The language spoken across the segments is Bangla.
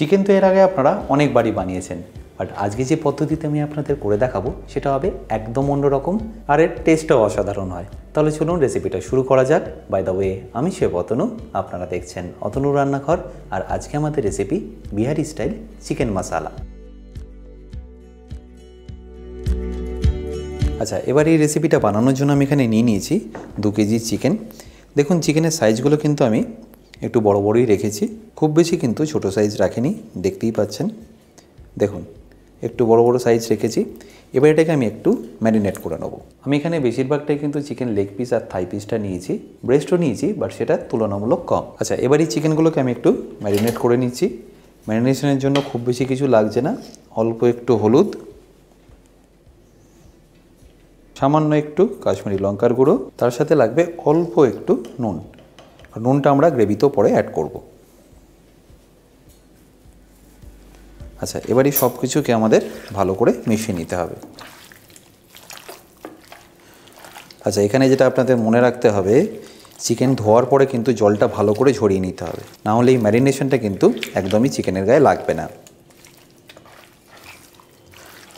চিকেন তো এর আগে আপনারা অনেকবারই বানিয়েছেন বাট আজকে যে পদ্ধতিতে আমি আপনাদের করে দেখাবো সেটা হবে একদম অন্যরকম আর এর টেস্টটাও অসাধারণ হয় তাহলে চলুন রেসিপিটা শুরু করা যাক বাই দ্য ওয়ে আমি সে অতনু আপনারা দেখছেন অতনু রান্নাঘর আর আজকে আমাদের recipe Bihari style chicken masala আচ্ছা এবার এই রেসিপিটা বানানোর জন্য আমি এখানে নিয়ে নিয়েছি দু কেজি চিকেন দেখুন চিকেনের সাইজগুলো কিন্তু আমি একটু বড় বড়ই রেখেছি খুব বেশি কিন্তু ছোট সাইজ রাখিনি দেখতেই পাচ্ছেন দেখুন একটু বড় বড় সাইজ রেখেছি এবার এটাকে আমি একটু ম্যারিনেট করে নেবো আমি এখানে বেশিরভাগটাই কিন্তু চিকেন লেগ পিস আর থাই পিসটা নিয়েছি ব্রেস্টও নিয়েছি বাট সেটা তুলনামূলক কম আচ্ছা এবার এই চিকেনগুলোকে আমি একটু ম্যারিনেট করে নিচ্ছি ম্যারিনেশনের জন্য খুব বেশি কিছু লাগছে না অল্প একটু হলুদ সামান্য একটু কাশ্মীরি লঙ্কার গুঁড়ো তার সাথে লাগবে অল্প একটু নুন নুনটা আমরা গ্রেভিতেও পরে অ্যাড করব আচ্ছা এবারই সব কিছুকে আমাদের ভালো করে মিশিয়ে নিতে হবে আচ্ছা এখানে যেটা আপনাদের মনে রাখতে হবে চিকেন ধোয়ার পরে কিন্তু জলটা ভালো করে ঝরিয়ে নিতে হবে না হলে এই ম্যারিনেশনটা কিন্তু একদমই চিকেনের গায়ে লাগবে না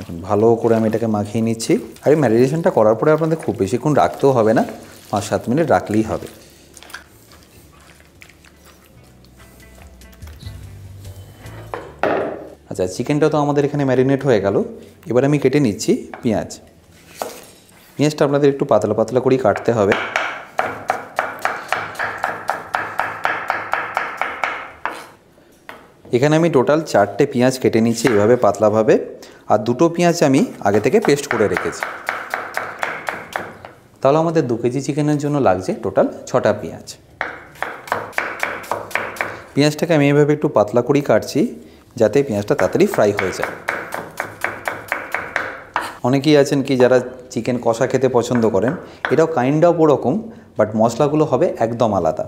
এখন ভালো করে আমি এটাকে মাখিয়ে নিচ্ছি আর এই ম্যারিনেশনটা করার পরে আপনাদের খুব বেশিক্ষণ রাখতেও হবে না পাঁচ সাত মিনিট রাখলেই হবে আচ্ছা চিকেনটা তো আমাদের এখানে ম্যারিনেট হয়ে গেল এবার আমি কেটে নিচ্ছি পেঁয়াজ পেঁয়াজটা আপনাদের একটু পাতলা পাতলা করেই কাটতে হবে এখানে আমি টোটাল চারটে পেঁয়াজ কেটে নিচ্ছি এভাবে পাতলাভাবে আর দুটো পেঁয়াজ আমি আগে থেকে পেস্ট করে রেখেছি তাহলে আমাদের দু কেজি চিকেনের জন্য লাগছে টোটাল ছটা পেঁয়াজ পেঁয়াজটাকে আমি এভাবে একটু পাতলা করেই কাটছি যাতে পেঁয়াজটা তাড়াতাড়ি ফ্রাই হয়ে যায় অনেকেই আছেন কি যারা চিকেন কষা খেতে পছন্দ করেন এটাও কাইন্ড অফ ওরকম বাট মশলাগুলো হবে একদম আলাদা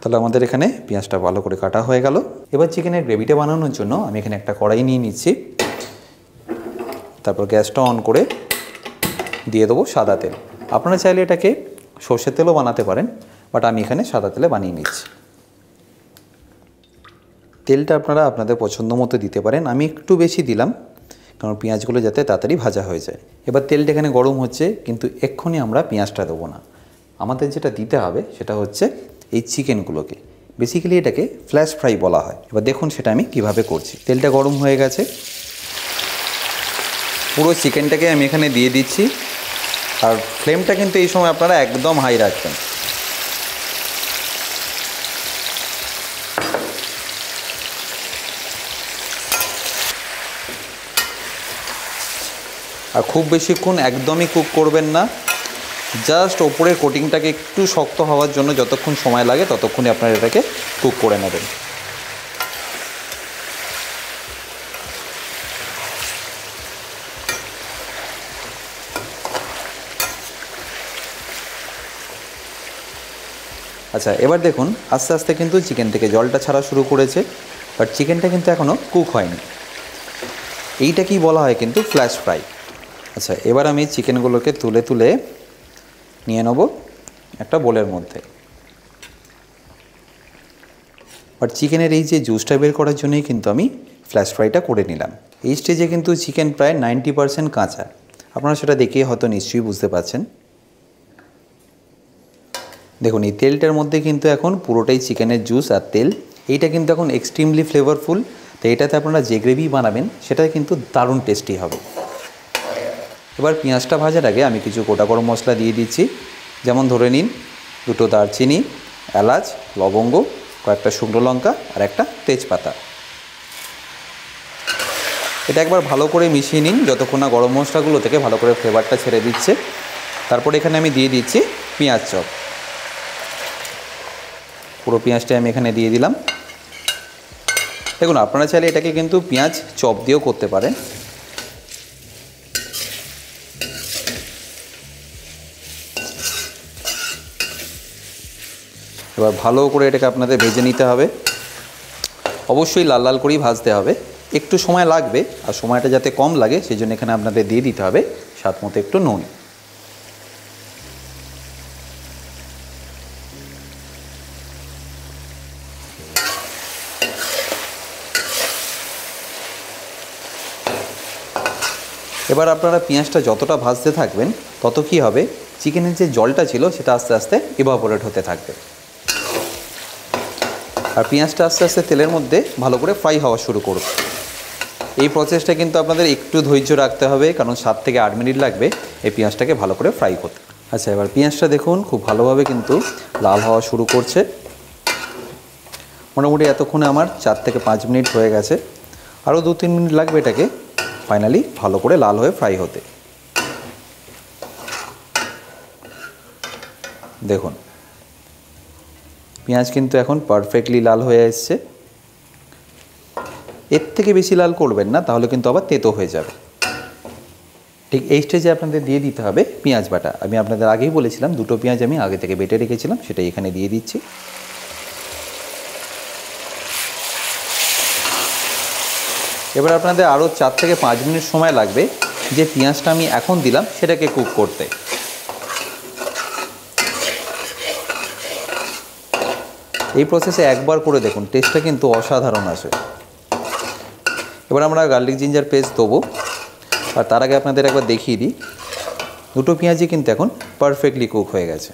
তাহলে আমাদের এখানে পেঁয়াজটা ভালো করে কাটা হয়ে গেল এবার চিকেনের গ্রেভিটা বানানোর জন্য আমি এখানে একটা কড়াই নিয়ে নিচ্ছি তারপর গ্যাসটা অন করে দিয়ে দেবো সাদা তেল আপনারা চাইলে এটাকে সর্ষের তেলও বানাতে পারেন বাট আমি এখানে সাদা তেলে বানিয়ে নিচ্ছি তেলটা আপনারা আপনাদের পছন্দ মতো দিতে পারেন আমি একটু বেশি দিলাম কারণ পেঁয়াজগুলো যাতে তাড়াতাড়ি ভাজা হয়ে যায় এবার তেলটা এখানে গরম হচ্ছে কিন্তু এক্ষুনি আমরা পেঁয়াজটা দেবো না আমাদের যেটা দিতে হবে সেটা হচ্ছে এই চিকেনগুলোকে বেসিক্যালি এটাকে ফ্ল্যাশ ফ্রাই বলা হয় এবার দেখুন সেটা আমি কিভাবে করছি তেলটা গরম হয়ে গেছে পুরো চিকেনটাকে আমি এখানে দিয়ে দিচ্ছি আর ফ্লেমটা কিন্তু এই সময় আপনারা একদম হাই রাখবেন আর খুব বেশিক্ষণ একদমই কুক করবেন না জাস্ট ওপরের কোটিংটাকে একটু শক্ত হওয়ার জন্য যতক্ষণ সময় লাগে ততক্ষণই আপনারা এটাকে কুক করে নেবেন আচ্ছা এবার দেখুন আস্তে আস্তে কিন্তু চিকেন থেকে জলটা ছাড়া শুরু করেছে বাট চিকেনটা কিন্তু এখনও কুক হয়নি এইটাকেই বলা হয় কিন্তু ফ্ল্যাশ ফ্রাই আচ্ছা এবার আমি চিকেনগুলোকে তুলে তুলে নিয়ে নেব একটা বোলের মধ্যে বাট চিকেনের এই যে জুসটা বের করার জন্যই কিন্তু আমি ফ্ল্যাশ ফ্রাইটা করে নিলাম এই স্টেজে কিন্তু চিকেন প্রায় নাইনটি পারসেন্ট কাঁচা আপনারা সেটা দেখেই হয়তো নিশ্চয়ই বুঝতে পারছেন দেখুন এই তেলটার মধ্যে কিন্তু এখন পুরোটাই চিকেনের জুস আর তেল এইটা কিন্তু এখন এক্সট্রিমলি ফ্লেভারফুল তো এটাতে আপনারা যে গ্রেভি বানাবেন সেটা কিন্তু দারুণ টেস্টি হবে এবার পেঁয়াজটা ভাজার আগে আমি কিছু গোটা গরম মশলা দিয়ে দিচ্ছি যেমন ধরে নিন দুটো দারচিনি এলাচ লবঙ্গ কয়েকটা শুকনো লঙ্কা আর একটা তেজপাতা এটা একবার ভালো করে মিশিয়ে নিন যতক্ষণ না গরম মশলাগুলো থেকে ভালো করে ফ্লেভারটা ছেড়ে দিচ্ছে তারপর এখানে আমি দিয়ে দিচ্ছি পেঁয়াজ চপ পুরো পেঁয়াজটা আমি এখানে দিয়ে দিলাম দেখুন আপনারা চাইলে এটাকে কিন্তু পেঁয়াজ চপ দিয়েও করতে পারেন এবার ভালো করে এটাকে আপনাদের ভেজে নিতে হবে অবশ্যই লাল লাল করেই ভাজতে হবে একটু সময় লাগবে আর সময়টা যাতে কম লাগে সেই জন্য এখানে আপনাদের দিয়ে দিতে হবে স্বাদ মতো একটু নুন এবার আপনারা পেঁয়াজটা যতটা ভাজতে থাকবেন তত কি হবে চিকেনের যে জলটা ছিল সেটা আস্তে আস্তে ইভাপোরেট হতে থাকবে আর পেঁয়াজটা আস্তে আস্তে তেলের মধ্যে ভালো করে ফ্রাই হওয়া শুরু করবে এই প্রসেসটা কিন্তু আপনাদের একটু ধৈর্য রাখতে হবে কারণ সাত থেকে আট মিনিট লাগবে এই পেঁয়াজটাকে ভালো করে ফ্রাই করতে আচ্ছা এবার পেঁয়াজটা দেখুন খুব ভালোভাবে কিন্তু লাল হওয়া শুরু করছে মোটামুটি এতক্ষণে আমার চার থেকে পাঁচ মিনিট হয়ে গেছে আরও দু তিন মিনিট লাগবে এটাকে ফাইনালি ভালো করে লাল হয়ে ফ্রাই হতে দেখুন পেঁয়াজ কিন্তু এখন পারফেক্টলি লাল হয়ে এসছে এর থেকে বেশি লাল করবেন না তাহলে কিন্তু আবার তেতো হয়ে যাবে ঠিক এই স্টেজে আপনাদের দিয়ে দিতে হবে পেঁয়াজ বাটা আমি আপনাদের আগেই বলেছিলাম দুটো পেঁয়াজ আমি আগে থেকে বেটে রেখেছিলাম সেটাই এখানে দিয়ে দিচ্ছি এবার আপনাদের আরও চার থেকে পাঁচ মিনিট সময় লাগবে যে পেঁয়াজটা আমি এখন দিলাম সেটাকে কুক করতে এই প্রসেসে একবার করে দেখুন টেস্টটা কিন্তু অসাধারণ আসে এবার আমরা গার্লিক জিঞ্জার পেস্ট দেবো আর তার আগে আপনাদের একবার দেখিয়ে দিই দুটো পেঁয়াজই কিন্তু এখন পারফেক্টলি কুক হয়ে গেছে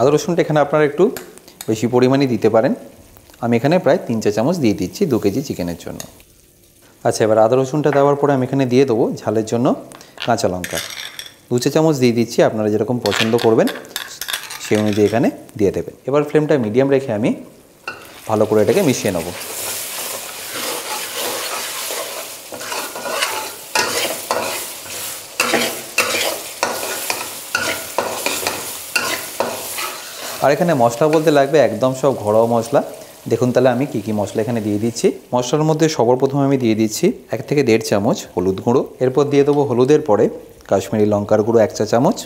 আদা রসুনটা এখানে আপনারা একটু বেশি পরিমাণে দিতে পারেন আমি এখানে প্রায় তিন চা চামচ দিয়ে দিচ্ছি দু কেজি চিকেনের জন্য আচ্ছা এবার আদা রসুনটা দেওয়ার পরে আমি এখানে দিয়ে দেবো ঝালের জন্য কাঁচা লঙ্কা দু চামচ দিয়ে দিচ্ছি আপনারা যেরকম পছন্দ করবেন সেই অনুযায়ী এখানে দিয়ে দেবেন এবার ফ্লেমটা মিডিয়াম রেখে আমি ভালো করে এটাকে মিশিয়ে নেব আর এখানে মশলা বলতে লাগবে একদম সব ঘরোয়া মশলা দেখুন তাহলে আমি কি কি মশলা এখানে দিয়ে দিচ্ছি মশলার মধ্যে সবার প্রথমে আমি দিয়ে দিচ্ছি এক থেকে দেড় চামচ হলুদ গুঁড়ো এরপর দিয়ে দেবো হলুদের পরে কাশ্মীরি লঙ্কার গুঁড়ো এক চা চামচ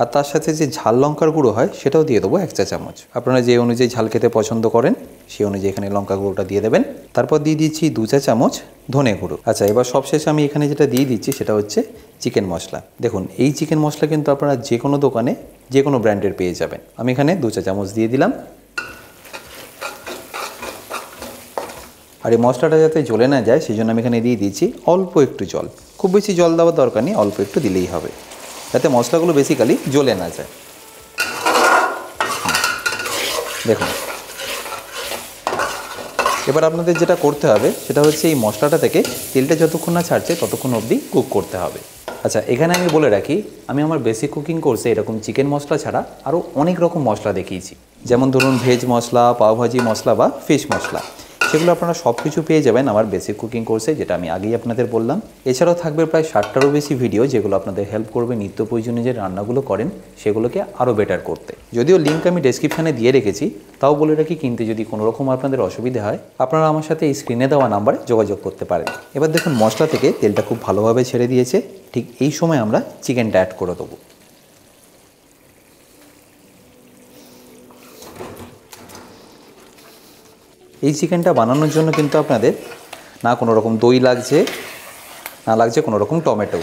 আর তার সাথে যে ঝাল লঙ্কার গুঁড়ো হয় সেটাও দিয়ে দেবো এক চা চামচ আপনারা যে অনুযায়ী ঝাল খেতে পছন্দ করেন সেই অনুযায়ী এখানে লঙ্কা গুঁড়োটা দিয়ে দেবেন তারপর দিয়ে দিচ্ছি দু চা চামচ ধনে গুঁড়ো আচ্ছা এবার সবশেষে আমি এখানে যেটা দিয়ে দিচ্ছি সেটা হচ্ছে চিকেন মশলা দেখুন এই চিকেন মশলা কিন্তু আপনারা যে কোনো দোকানে যে কোনো ব্র্যান্ডের পেয়ে যাবেন আমি এখানে দু চা চামচ দিয়ে দিলাম আর এই মশলাটা যাতে জ্বলে না যায় সেই জন্য আমি এখানে দিয়ে দিয়েছি অল্প একটু জল খুব বেশি জল দেওয়ার দরকার নেই অল্প একটু দিলেই হবে যাতে মশলাগুলো বেসিক্যালি জ্বলে না যায় দেখুন এবার আপনাদের যেটা করতে হবে সেটা হচ্ছে এই মশলাটা থেকে তেলটা যতক্ষণ না ছাড়ছে ততক্ষণ অবধি কুক করতে হবে আচ্ছা এখানে আমি বলে রাখি আমি আমার বেসিক কুকিং কোর্সে এরকম চিকেন মশলা ছাড়া আরও অনেক রকম মশলা দেখিয়েছি যেমন ধরুন ভেজ মশলা পাওভাজি মশলা বা ফিশ মশলা সেগুলো আপনারা সব কিছু পেয়ে যাবেন আমার বেসিক কুকিং কোর্সে যেটা আমি আগেই আপনাদের বললাম এছাড়াও থাকবে প্রায় ষাটটারও বেশি ভিডিও যেগুলো আপনাদের হেল্প করবে নিত্য প্রয়োজনীয় যে রান্নাগুলো করেন সেগুলোকে আরও বেটার করতে যদিও লিঙ্ক আমি ডেসক্রিপশানে দিয়ে রেখেছি তাও বলে রাখি কিনতে যদি কোনো রকম আপনাদের অসুবিধা হয় আপনারা আমার সাথে এই স্ক্রিনে দেওয়া নাম্বারে যোগাযোগ করতে পারেন এবার দেখুন মশলা থেকে তেলটা খুব ভালোভাবে ছেড়ে দিয়েছে ঠিক এই সময় আমরা চিকেনটা অ্যাড করে দেবো এই চিকেনটা বানানোর জন্য কিন্তু আপনাদের না কোনো রকম দই লাগছে না লাগছে কোনো রকম টমেটো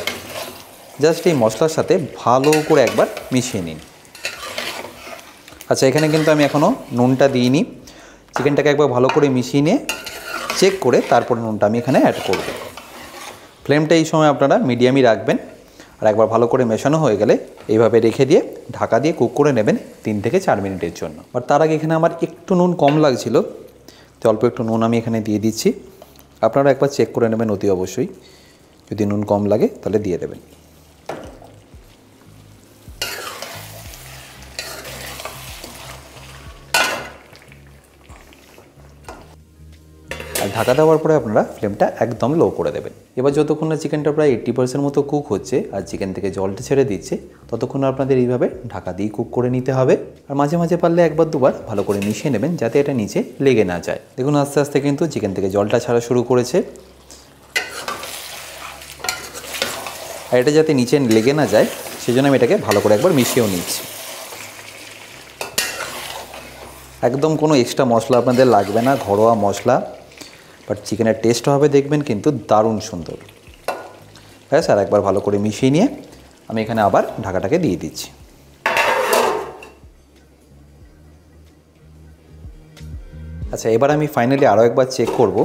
জাস্ট এই মশলার সাথে ভালো করে একবার মিশিয়ে নিন আচ্ছা এখানে কিন্তু আমি এখনও নুনটা দিইনি চিকেনটাকে একবার ভালো করে মিশিয়ে নিয়ে চেক করে তারপরে নুনটা আমি এখানে অ্যাড করব ফ্লেমটা এই সময় আপনারা মিডিয়ামই রাখবেন আর একবার ভালো করে মেশানো হয়ে গেলে এইভাবে রেখে দিয়ে ঢাকা দিয়ে কুক করে নেবেন তিন থেকে চার মিনিটের জন্য আর তার আগে এখানে আমার একটু নুন কম লাগছিলো তো অল্প একটু নুন আমি এখানে দিয়ে দিচ্ছি আপনারা একবার চেক করে নেবেন অতি অবশ্যই যদি নুন কম লাগে তাহলে দিয়ে দেবেন ঢাকা দেওয়ার পরে আপনারা ফ্লেমটা একদম লো করে দেবেন এবার যতক্ষণ না চিকেনটা প্রায় এইট্টি পার্সেন্ট মতো কুক হচ্ছে আর চিকেন থেকে জলটা ছেড়ে দিচ্ছে ততক্ষণ আপনাদের এইভাবে ঢাকা দিয়ে কুক করে নিতে হবে আর মাঝে মাঝে পারলে একবার দুবার ভালো করে মিশিয়ে নেবেন যাতে এটা নিচে লেগে না যায় দেখুন আস্তে আস্তে কিন্তু চিকেন থেকে জলটা ছাড়া শুরু করেছে আর এটা যাতে নিচে লেগে না যায় জন্য আমি এটাকে ভালো করে একবার মিশিয়েও নিচ্ছি একদম কোনো এক্সট্রা মশলা আপনাদের লাগবে না ঘরোয়া মশলা বাট চিকেনের টেস্ট হবে দেখবেন কিন্তু দারুণ সুন্দর ব্যাস আর একবার ভালো করে মিশিয়ে নিয়ে আমি এখানে আবার ঢাকাটাকে দিয়ে দিচ্ছি আচ্ছা এবার আমি ফাইনালি আরও একবার চেক করব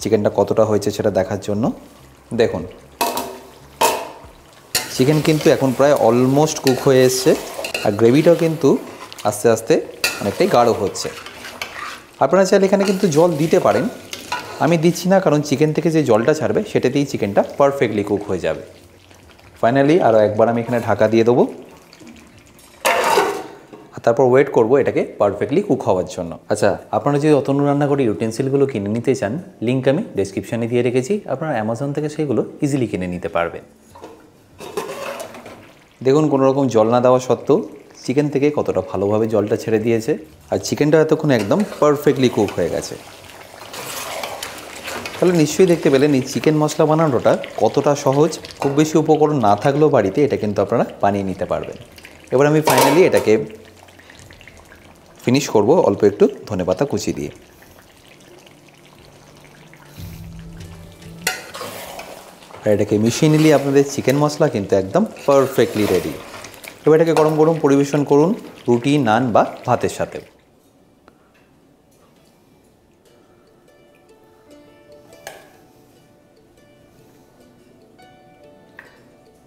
চিকেনটা কতটা হয়েছে সেটা দেখার জন্য দেখুন চিকেন কিন্তু এখন প্রায় অলমোস্ট কুক হয়ে এসছে আর গ্রেভিটাও কিন্তু আস্তে আস্তে অনেকটাই গাঢ় হচ্ছে আপনারা চাইলে এখানে কিন্তু জল দিতে পারেন আমি দিচ্ছি না কারণ চিকেন থেকে যে জলটা ছাড়বে সেটাতেই চিকেনটা পারফেক্টলি কুক হয়ে যাবে ফাইনালি আরও একবার আমি এখানে ঢাকা দিয়ে দেবো তারপর ওয়েট করবো এটাকে পারফেক্টলি কুক হওয়ার জন্য আচ্ছা আপনারা যদি অতনু রান্না করে ইউটেন্সিলগুলো কিনে নিতে চান লিঙ্ক আমি ডিসক্রিপশানে দিয়ে রেখেছি আপনারা অ্যামাজন থেকে সেগুলো ইজিলি কিনে নিতে পারবেন দেখুন কোনো রকম জল না দেওয়া সত্ত্বেও চিকেন থেকে কতটা ভালোভাবে জলটা ছেড়ে দিয়েছে আর চিকেনটা এতক্ষণ একদম পারফেক্টলি কুক হয়ে গেছে তাহলে নিশ্চয়ই দেখতে পেলেন এই চিকেন মশলা বানানোটা কতটা সহজ খুব বেশি উপকরণ না থাকলেও বাড়িতে এটা কিন্তু আপনারা বানিয়ে নিতে পারবেন এবার আমি ফাইনালি এটাকে ফিনিশ করব অল্প একটু ধনেপাতা কুচি দিয়ে আর এটাকে মিশিয়ে নিলে আপনাদের চিকেন মশলা কিন্তু একদম পারফেক্টলি রেডি এবার এটাকে গরম গরম পরিবেশন করুন রুটি নান বা ভাতের সাথে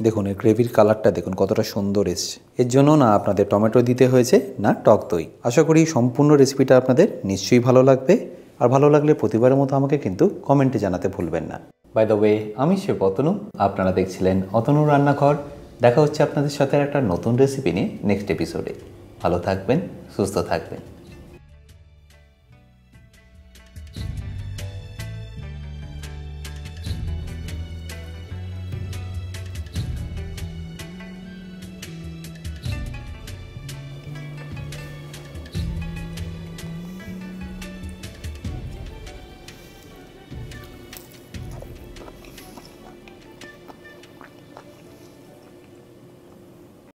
দেখুন এর গ্রেভির কালারটা দেখুন কতটা সুন্দর এসছে এর জন্য না আপনাদের টমেটো দিতে হয়েছে না টক দই আশা করি সম্পূর্ণ রেসিপিটা আপনাদের নিশ্চয়ই ভালো লাগবে আর ভালো লাগলে প্রতিবারের মতো আমাকে কিন্তু কমেন্টে জানাতে ভুলবেন না বাই দ্য ওয়ে আমি সে অতনু আপনারা দেখছিলেন অতনু রান্নাঘর দেখা হচ্ছে আপনাদের সাথে একটা নতুন রেসিপি নিয়ে নেক্সট এপিসোডে ভালো থাকবেন সুস্থ থাকবেন